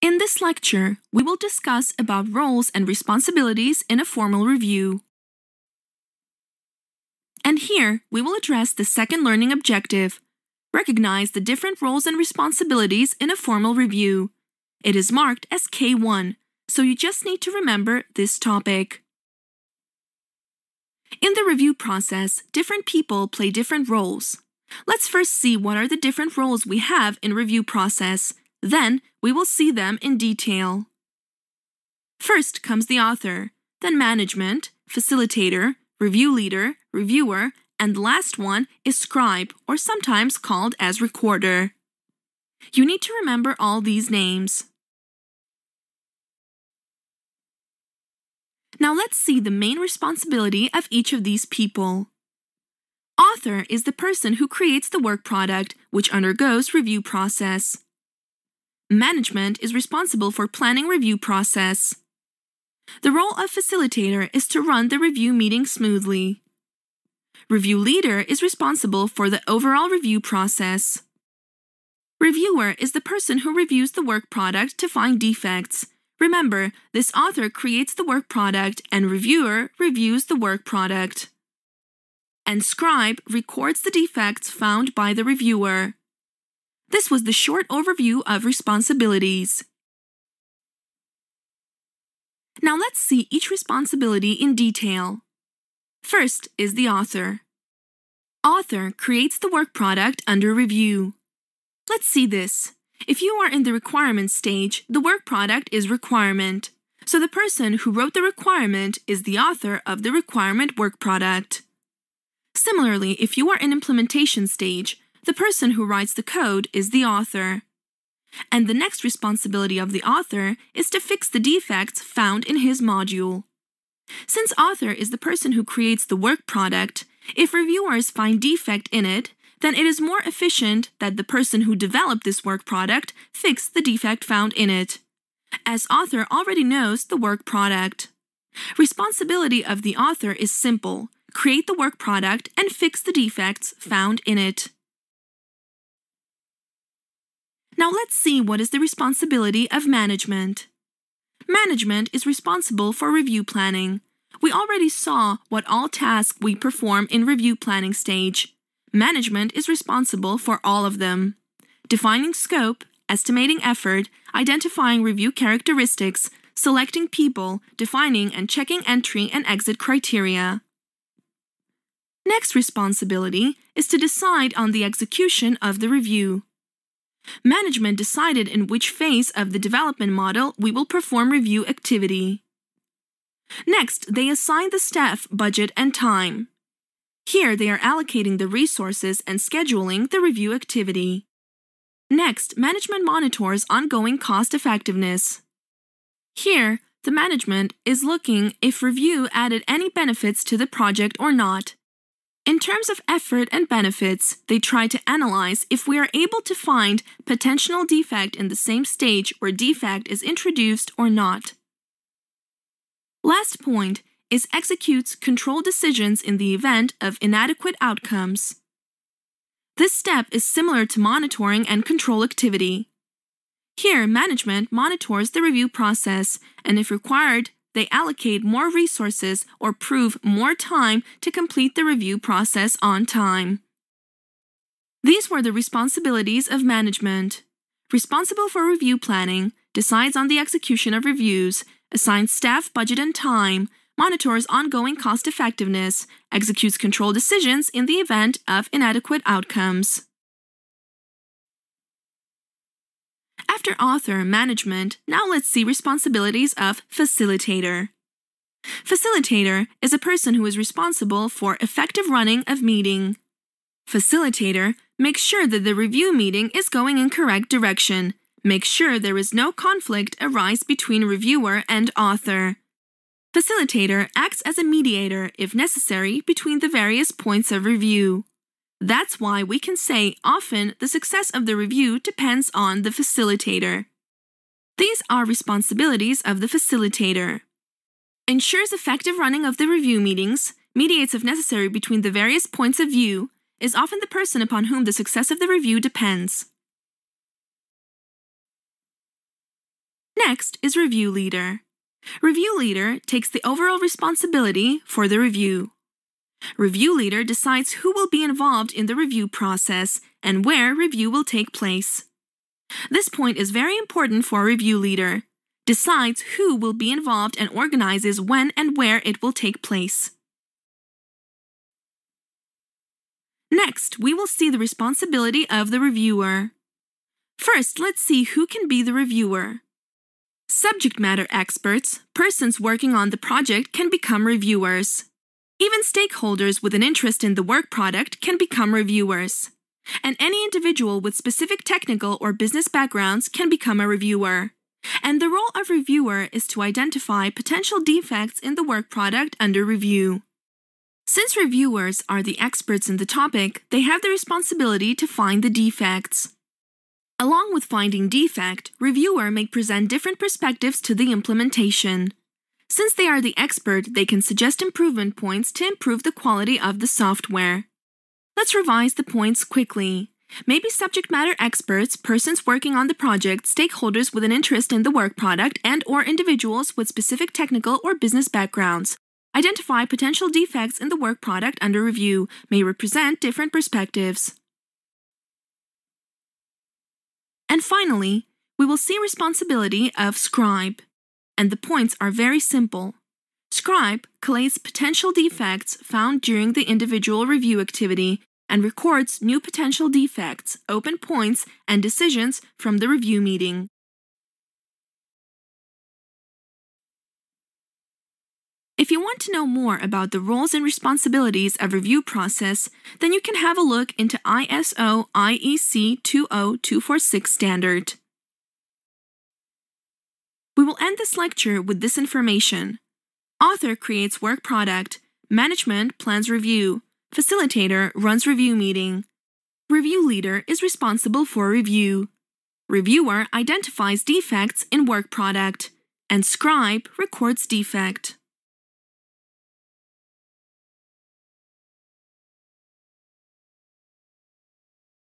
In this lecture, we will discuss about roles and responsibilities in a formal review. And here, we will address the second learning objective. Recognize the different roles and responsibilities in a formal review. It is marked as K1, so you just need to remember this topic. In the review process, different people play different roles. Let's first see what are the different roles we have in review process then we will see them in detail. First comes the author, then management, facilitator, review leader, reviewer, and the last one is scribe or sometimes called as recorder. You need to remember all these names. Now let's see the main responsibility of each of these people. Author is the person who creates the work product, which undergoes review process. Management is responsible for planning review process. The role of facilitator is to run the review meeting smoothly. Review leader is responsible for the overall review process. Reviewer is the person who reviews the work product to find defects. Remember, this author creates the work product and reviewer reviews the work product. And scribe records the defects found by the reviewer. This was the short overview of responsibilities. Now let's see each responsibility in detail. First is the author. Author creates the work product under review. Let's see this. If you are in the requirements stage, the work product is requirement. So the person who wrote the requirement is the author of the requirement work product. Similarly, if you are in implementation stage, the person who writes the code is the author. And the next responsibility of the author is to fix the defects found in his module. Since author is the person who creates the work product, if reviewers find defect in it, then it is more efficient that the person who developed this work product fix the defect found in it, as author already knows the work product. Responsibility of the author is simple create the work product and fix the defects found in it. Now let's see what is the responsibility of management. Management is responsible for review planning. We already saw what all tasks we perform in review planning stage. Management is responsible for all of them. Defining scope, estimating effort, identifying review characteristics, selecting people, defining and checking entry and exit criteria. Next responsibility is to decide on the execution of the review management decided in which phase of the development model we will perform review activity. Next, they assign the staff budget and time. Here, they are allocating the resources and scheduling the review activity. Next, management monitors ongoing cost effectiveness. Here, the management is looking if review added any benefits to the project or not. In terms of effort and benefits, they try to analyze if we are able to find potential defect in the same stage where defect is introduced or not. Last point is executes control decisions in the event of inadequate outcomes. This step is similar to monitoring and control activity. Here, management monitors the review process and, if required, they allocate more resources or prove more time to complete the review process on time. These were the responsibilities of management. Responsible for review planning, decides on the execution of reviews, assigns staff budget and time, monitors ongoing cost effectiveness, executes control decisions in the event of inadequate outcomes. After author management, now let's see responsibilities of facilitator. Facilitator is a person who is responsible for effective running of meeting. Facilitator makes sure that the review meeting is going in correct direction. Make sure there is no conflict arise between reviewer and author. Facilitator acts as a mediator, if necessary, between the various points of review. That's why we can say often the success of the review depends on the facilitator. These are responsibilities of the facilitator. Ensures effective running of the review meetings, mediates if necessary between the various points of view, is often the person upon whom the success of the review depends. Next is review leader. Review leader takes the overall responsibility for the review. Review leader decides who will be involved in the review process and where review will take place. This point is very important for review leader. Decides who will be involved and organizes when and where it will take place. Next, we will see the responsibility of the reviewer. First, let's see who can be the reviewer. Subject matter experts, persons working on the project, can become reviewers. Even stakeholders with an interest in the work product can become reviewers. And any individual with specific technical or business backgrounds can become a reviewer. And the role of reviewer is to identify potential defects in the work product under review. Since reviewers are the experts in the topic, they have the responsibility to find the defects. Along with finding defect, reviewer may present different perspectives to the implementation. Since they are the expert, they can suggest improvement points to improve the quality of the software. Let's revise the points quickly. Maybe subject matter experts, persons working on the project, stakeholders with an interest in the work product, and or individuals with specific technical or business backgrounds. Identify potential defects in the work product under review, may represent different perspectives. And finally, we will see responsibility of scribe and the points are very simple. Scribe collates potential defects found during the individual review activity and records new potential defects, open points, and decisions from the review meeting. If you want to know more about the roles and responsibilities of review process, then you can have a look into ISO IEC 20246 standard. We will end this lecture with this information. Author creates work product, management plans review, facilitator runs review meeting. Review leader is responsible for review. Reviewer identifies defects in work product, and scribe records defect.